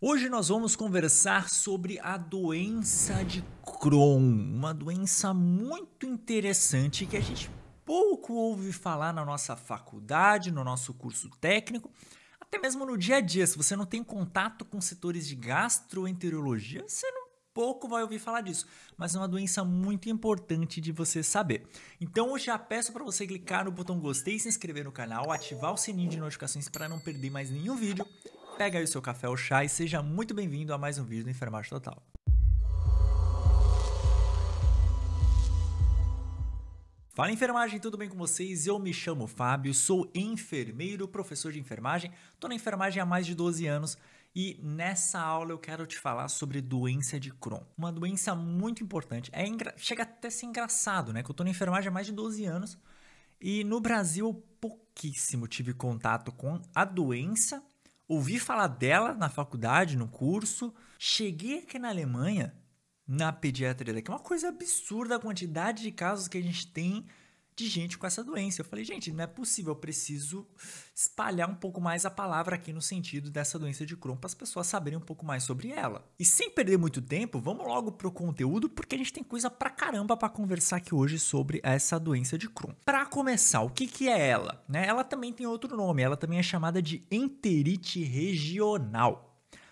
Hoje nós vamos conversar sobre a doença de Crohn, uma doença muito interessante que a gente pouco ouve falar na nossa faculdade, no nosso curso técnico, até mesmo no dia a dia. Se você não tem contato com setores de gastroenterologia, você não pouco vai ouvir falar disso, mas é uma doença muito importante de você saber. Então eu já peço para você clicar no botão gostei, se inscrever no canal, ativar o sininho de notificações para não perder mais nenhum vídeo Pega aí o seu café ou chá e seja muito bem-vindo a mais um vídeo do Enfermagem Total. Fala enfermagem, tudo bem com vocês? Eu me chamo Fábio, sou enfermeiro, professor de enfermagem, tô na enfermagem há mais de 12 anos e nessa aula eu quero te falar sobre doença de Crohn, uma doença muito importante. É engra... Chega até a ser engraçado, né? Que eu tô na enfermagem há mais de 12 anos e no Brasil pouquíssimo tive contato com a doença ouvi falar dela na faculdade, no curso. Cheguei aqui na Alemanha, na pediatria, que é uma coisa absurda a quantidade de casos que a gente tem de gente com essa doença. Eu falei, gente, não é possível, eu preciso espalhar um pouco mais a palavra aqui no sentido dessa doença de Crohn para as pessoas saberem um pouco mais sobre ela. E sem perder muito tempo, vamos logo pro conteúdo, porque a gente tem coisa pra caramba para conversar aqui hoje sobre essa doença de Crohn. Para começar, o que que é ela? Né? Ela também tem outro nome, ela também é chamada de enterite regional.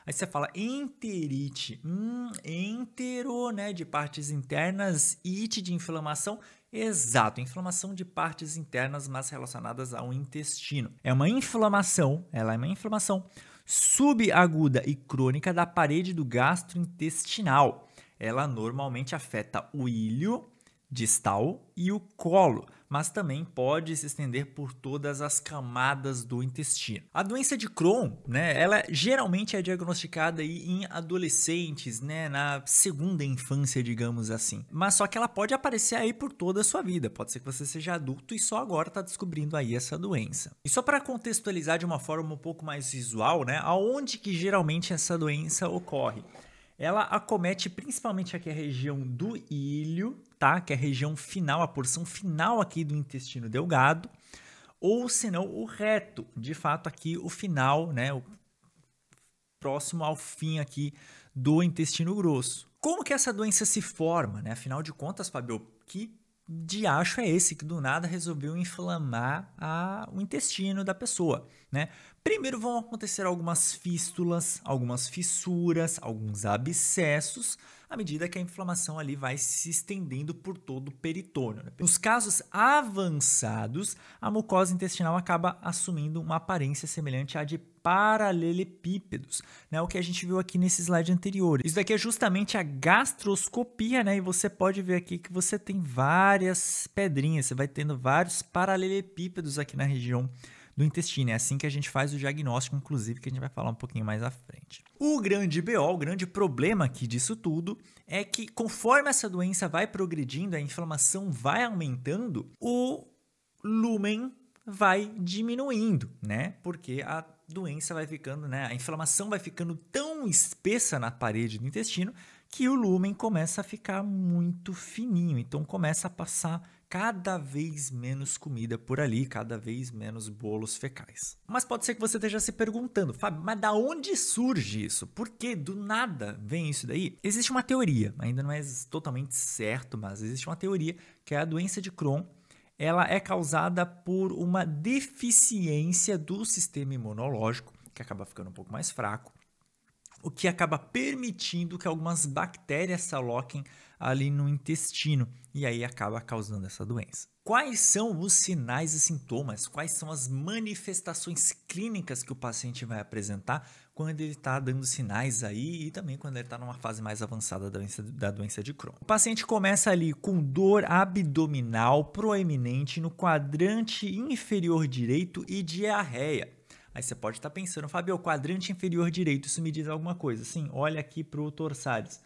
Aí você fala enterite, hum, entero, né, de partes internas, ite de inflamação, Exato, inflamação de partes internas, mas relacionadas ao intestino. É uma inflamação, ela é uma inflamação subaguda e crônica da parede do gastrointestinal. Ela normalmente afeta o ilho, distal e o colo, mas também pode se estender por todas as camadas do intestino. A doença de Crohn, né, ela geralmente é diagnosticada em adolescentes, né, na segunda infância, digamos assim. Mas só que ela pode aparecer aí por toda a sua vida. Pode ser que você seja adulto e só agora está descobrindo aí essa doença. E só para contextualizar de uma forma um pouco mais visual, né, aonde que geralmente essa doença ocorre? Ela acomete principalmente aqui a região do ilho, tá? Que é a região final, a porção final aqui do intestino delgado, ou senão o reto, de fato aqui o final, né? O próximo ao fim aqui do intestino grosso. Como que essa doença se forma, né? Afinal de contas, Fabio, que diacho é esse que do nada resolveu inflamar a, o intestino da pessoa, né? Primeiro vão acontecer algumas fístulas, algumas fissuras, alguns abscessos, à medida que a inflamação ali vai se estendendo por todo o peritônio. Né? Nos casos avançados, a mucosa intestinal acaba assumindo uma aparência semelhante à de paralelepípedos, né? O que a gente viu aqui nesse slide anterior. Isso daqui é justamente a gastroscopia, né? E você pode ver aqui que você tem várias pedrinhas, você vai tendo vários paralelepípedos aqui na região do intestino. É assim que a gente faz o diagnóstico, inclusive, que a gente vai falar um pouquinho mais à frente. O grande BO, o grande problema aqui disso tudo, é que conforme essa doença vai progredindo, a inflamação vai aumentando, o lumen vai diminuindo, né? Porque a doença vai ficando, né? A inflamação vai ficando tão espessa na parede do intestino que o lumen começa a ficar muito fininho, então começa a passar cada vez menos comida por ali, cada vez menos bolos fecais. Mas pode ser que você esteja se perguntando, Fábio, mas da onde surge isso? Por que do nada vem isso daí? Existe uma teoria, ainda não é totalmente certo, mas existe uma teoria que é a doença de Crohn. Ela é causada por uma deficiência do sistema imunológico, que acaba ficando um pouco mais fraco, o que acaba permitindo que algumas bactérias se aloquem ali no intestino e aí acaba causando essa doença. Quais são os sinais e sintomas? Quais são as manifestações clínicas que o paciente vai apresentar quando ele está dando sinais aí e também quando ele está numa fase mais avançada da doença, da doença de Crohn? O paciente começa ali com dor abdominal proeminente no quadrante inferior direito e diarreia. Aí você pode estar tá pensando, Fabio, quadrante inferior direito, isso me diz alguma coisa. Sim, olha aqui para o torsades.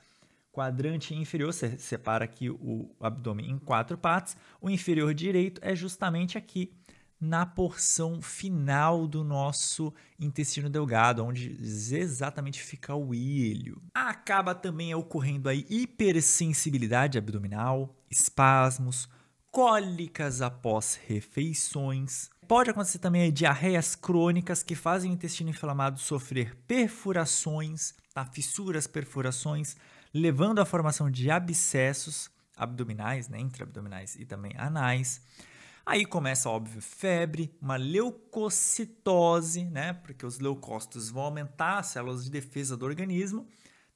Quadrante inferior, você separa aqui o abdômen em quatro partes. O inferior direito é justamente aqui, na porção final do nosso intestino delgado, onde exatamente fica o ilho. Acaba também ocorrendo aí hipersensibilidade abdominal, espasmos, cólicas após refeições, Pode acontecer também diarreias crônicas que fazem o intestino inflamado sofrer perfurações, tá? fissuras, perfurações, levando à formação de abscessos abdominais, né? intra-abdominais e também anais. Aí começa, óbvio, febre, uma leucocitose, né? Porque os leucócitos vão aumentar as células de defesa do organismo,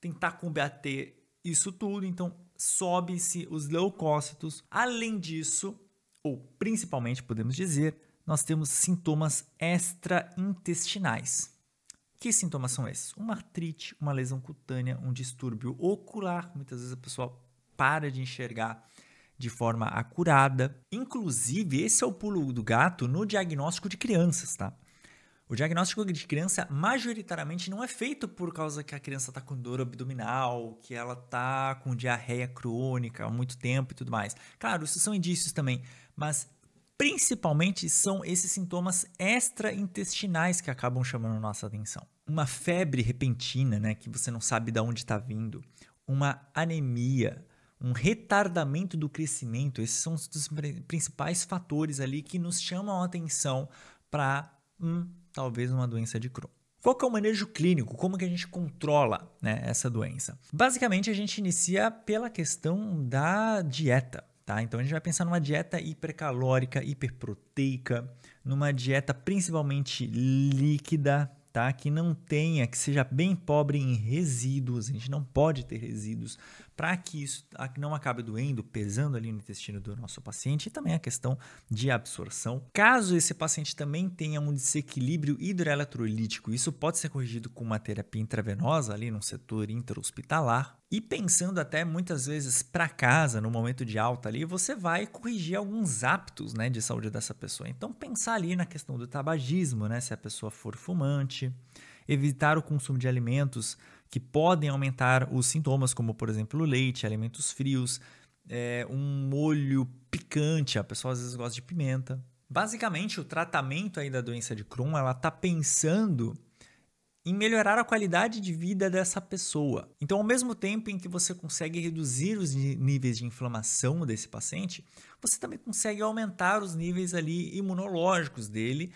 tentar combater isso tudo, então sobem se os leucócitos. Além disso, ou principalmente podemos dizer, nós temos sintomas extraintestinais. Que sintomas são esses? Uma artrite, uma lesão cutânea, um distúrbio ocular, muitas vezes a pessoa para de enxergar de forma acurada. Inclusive, esse é o pulo do gato no diagnóstico de crianças, tá? O diagnóstico de criança majoritariamente não é feito por causa que a criança está com dor abdominal, que ela está com diarreia crônica há muito tempo e tudo mais. Claro, isso são indícios também, mas Principalmente são esses sintomas extraintestinais que acabam chamando nossa atenção. Uma febre repentina, né, que você não sabe de onde está vindo, uma anemia, um retardamento do crescimento, esses são os principais fatores ali que nos chamam a atenção para hum, talvez uma doença de Crohn. Qual que é o manejo clínico? Como que a gente controla né, essa doença? Basicamente, a gente inicia pela questão da dieta. Tá? Então a gente vai pensar numa dieta hipercalórica, hiperproteica, numa dieta principalmente líquida, tá? Que não tenha, que seja bem pobre em resíduos. A gente não pode ter resíduos para que isso não acabe doendo, pesando ali no intestino do nosso paciente, e também a questão de absorção. Caso esse paciente também tenha um desequilíbrio hidroeletrolítico, isso pode ser corrigido com uma terapia intravenosa ali num setor intra-hospitalar. E pensando até muitas vezes para casa, no momento de alta ali, você vai corrigir alguns hábitos né, de saúde dessa pessoa. Então, pensar ali na questão do tabagismo, né, se a pessoa for fumante, evitar o consumo de alimentos que podem aumentar os sintomas, como por exemplo leite, alimentos frios, é, um molho picante, a pessoa às vezes gosta de pimenta. Basicamente, o tratamento aí da doença de Crohn, ela tá pensando em melhorar a qualidade de vida dessa pessoa. Então, ao mesmo tempo em que você consegue reduzir os níveis de inflamação desse paciente, você também consegue aumentar os níveis ali imunológicos dele,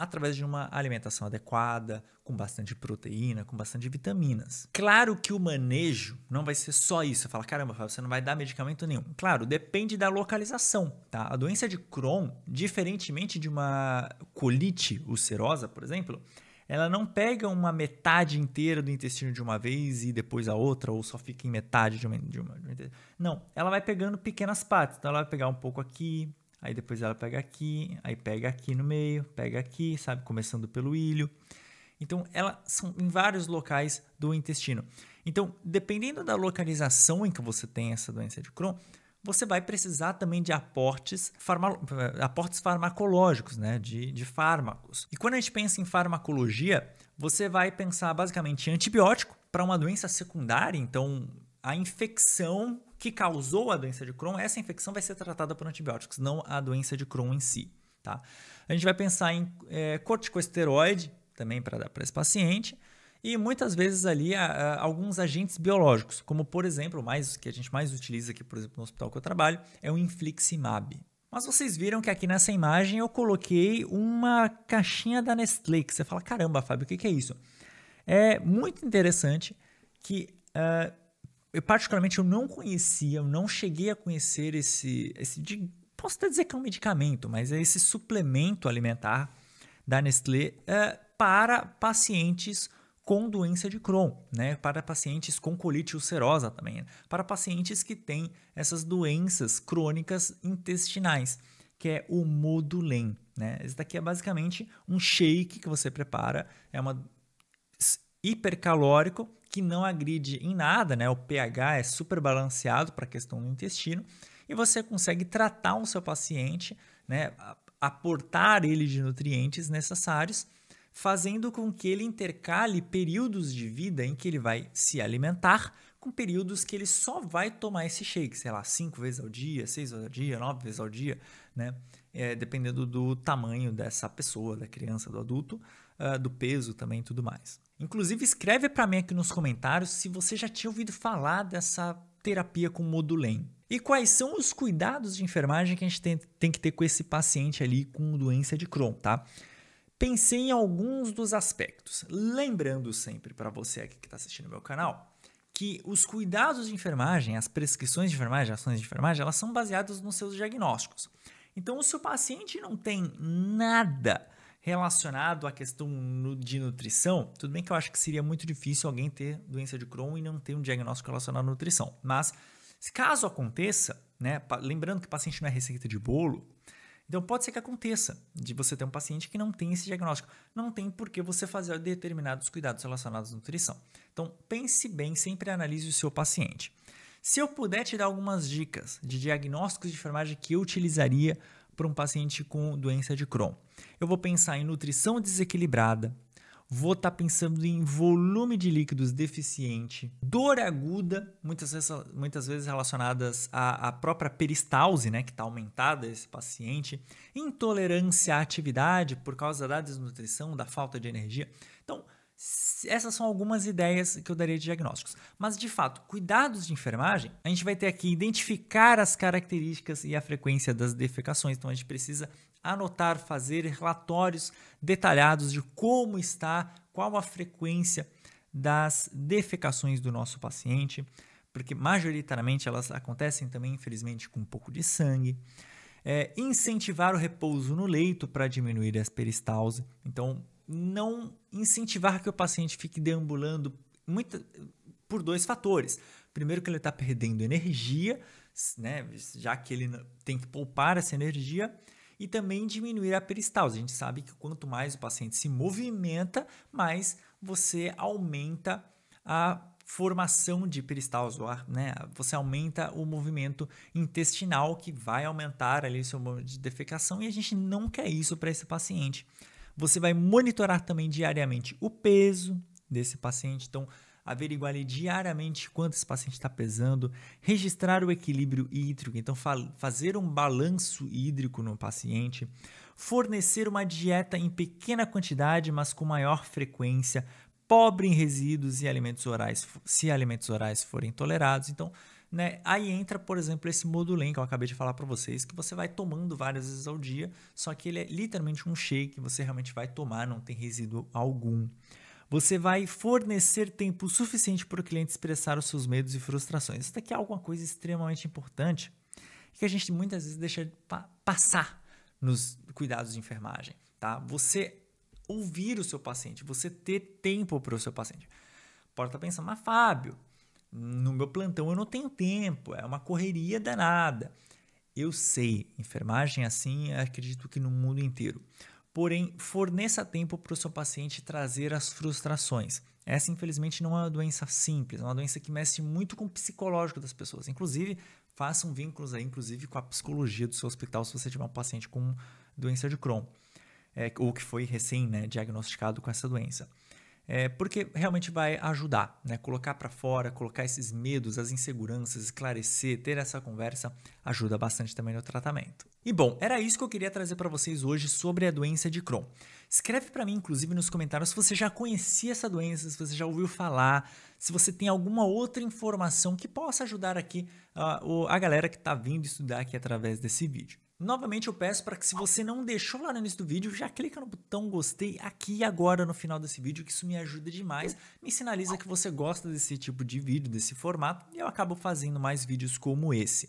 através de uma alimentação adequada, com bastante proteína, com bastante vitaminas. Claro que o manejo não vai ser só isso. Fala, caramba, você não vai dar medicamento nenhum. Claro, depende da localização, tá? A doença de Crohn, diferentemente de uma colite ulcerosa, por exemplo, ela não pega uma metade inteira do intestino de uma vez e depois a outra, ou só fica em metade de uma. De uma, de uma não, ela vai pegando pequenas partes. Então ela vai pegar um pouco aqui, Aí depois ela pega aqui, aí pega aqui no meio, pega aqui, sabe? Começando pelo ilho. Então, elas são em vários locais do intestino. Então, dependendo da localização em que você tem essa doença de Crohn, você vai precisar também de aportes, farma, eh, aportes farmacológicos, né? De, de fármacos. E quando a gente pensa em farmacologia, você vai pensar basicamente em antibiótico para uma doença secundária, então a infecção que causou a doença de Crohn, essa infecção vai ser tratada por antibióticos, não a doença de Crohn em si. Tá? A gente vai pensar em é, corticosteroide também para dar para esse paciente e muitas vezes ali a, a, alguns agentes biológicos, como por exemplo, mais que a gente mais utiliza aqui, por exemplo, no hospital que eu trabalho, é o infliximab. Mas vocês viram que aqui nessa imagem eu coloquei uma caixinha da Nestlé, que você fala, caramba, Fábio, o que, que é isso? É muito interessante que uh, eu particularmente eu não conhecia, eu não cheguei a conhecer esse, esse posso até dizer que é um medicamento, mas é esse suplemento alimentar da Nestlé é, para pacientes com doença de Crohn, né? para pacientes com colite ulcerosa também, né? para pacientes que têm essas doenças crônicas intestinais, que é o Modulen. Né? Esse daqui é basicamente um shake que você prepara, é uma hipercalórico, que não agride em nada, né? O pH é super balanceado para a questão do intestino e você consegue tratar o seu paciente, né? Aportar ele de nutrientes necessários, fazendo com que ele intercale períodos de vida em que ele vai se alimentar com períodos que ele só vai tomar esse shake, sei lá, cinco vezes ao dia, seis vezes ao dia, nove vezes ao dia, né? É, dependendo do tamanho dessa pessoa, da criança, do adulto, uh, do peso também e tudo mais. Inclusive, escreve para mim aqui nos comentários se você já tinha ouvido falar dessa terapia com Modulem. E quais são os cuidados de enfermagem que a gente tem, tem que ter com esse paciente ali com doença de Crohn, tá? Pensei em alguns dos aspectos. Lembrando sempre para você aqui que está assistindo meu canal, que os cuidados de enfermagem, as prescrições de enfermagem, ações de enfermagem, elas são baseadas nos seus diagnósticos. Então, se o paciente não tem nada relacionado à questão de nutrição, tudo bem que eu acho que seria muito difícil alguém ter doença de Crohn e não ter um diagnóstico relacionado à nutrição. Mas, caso aconteça, né, lembrando que o paciente não é receita de bolo, então pode ser que aconteça de você ter um paciente que não tem esse diagnóstico. Não tem por que você fazer determinados cuidados relacionados à nutrição. Então pense bem, sempre analise o seu paciente. Se eu puder te dar algumas dicas de diagnósticos de enfermagem que eu utilizaria para um paciente com doença de Crohn? Eu vou pensar em nutrição desequilibrada, vou estar tá pensando em volume de líquidos deficiente, dor aguda, muitas vezes, muitas vezes relacionadas à, à própria peristalse, né, que está aumentada esse paciente, intolerância à atividade por causa da desnutrição, da falta de energia. Então, essas são algumas ideias que eu daria de diagnósticos. Mas, de fato, cuidados de enfermagem, a gente vai ter aqui identificar as características e a frequência das defecações. Então, a gente precisa anotar, fazer relatórios detalhados de como está, qual a frequência das defecações do nosso paciente, porque majoritariamente elas acontecem também, infelizmente, com um pouco de sangue. É, incentivar o repouso no leito para diminuir as peristalse. Então, não incentivar que o paciente fique deambulando muito, por dois fatores. Primeiro, que ele está perdendo energia, né, já que ele tem que poupar essa energia, e também diminuir a peristalse. A gente sabe que quanto mais o paciente se movimenta, mais você aumenta a formação de peristalse, né? Você aumenta o movimento intestinal que vai aumentar ali o seu momento de defecação e a gente não quer isso para esse paciente. Você vai monitorar também diariamente o peso desse paciente. Então, averiguar ali diariamente quanto esse paciente está pesando, registrar o equilíbrio hídrico, então fazer um balanço hídrico no paciente, fornecer uma dieta em pequena quantidade, mas com maior frequência, pobre em resíduos e alimentos orais, se alimentos orais forem tolerados. Então, né? Aí entra, por exemplo, esse modulem que eu acabei de falar para vocês, que você vai tomando várias vezes ao dia, só que ele é literalmente um shake, você realmente vai tomar, não tem resíduo algum. Você vai fornecer tempo suficiente para o cliente expressar os seus medos e frustrações. Isso daqui é alguma coisa extremamente importante que a gente muitas vezes deixa pa passar nos cuidados de enfermagem, tá? Você ouvir o seu paciente, você ter tempo para o seu paciente. Pode estar pensando, mas Fábio, no meu plantão eu não tenho tempo, é uma correria danada. Eu sei, enfermagem é assim, acredito que no mundo inteiro. Porém, forneça tempo para o seu paciente trazer as frustrações. Essa, infelizmente, não é uma doença simples, é uma doença que mexe muito com o psicológico das pessoas. Inclusive, façam vínculos aí, inclusive, com a psicologia do seu hospital se você tiver um paciente com doença de Crohn, é, ou que foi recém né, diagnosticado com essa doença. É, porque realmente vai ajudar, né? Colocar para fora, colocar esses medos, as inseguranças, esclarecer, ter essa conversa ajuda bastante também no tratamento. E bom, era isso que eu queria trazer para vocês hoje sobre a doença de Crohn. Escreve para mim, inclusive, nos comentários se você já conhecia essa doença, se você já ouviu falar, se você tem alguma outra informação que possa ajudar aqui uh, a galera que está vindo estudar aqui através desse vídeo. Novamente eu peço para que se você não deixou lá no início do vídeo, já clica no botão gostei aqui e agora no final desse vídeo, que isso me ajuda demais, me sinaliza que você gosta desse tipo de vídeo, desse formato, e eu acabo fazendo mais vídeos como esse.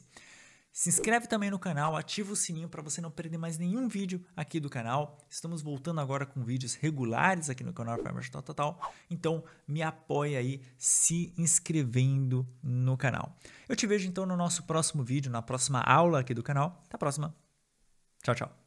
Se inscreve também no canal, ativa o sininho para você não perder mais nenhum vídeo aqui do canal. Estamos voltando agora com vídeos regulares aqui no canal Farmers Total. Total. Então me apoia aí se inscrevendo no canal. Eu te vejo então no nosso próximo vídeo, na próxima aula aqui do canal. Até a próxima. Tchau, tchau.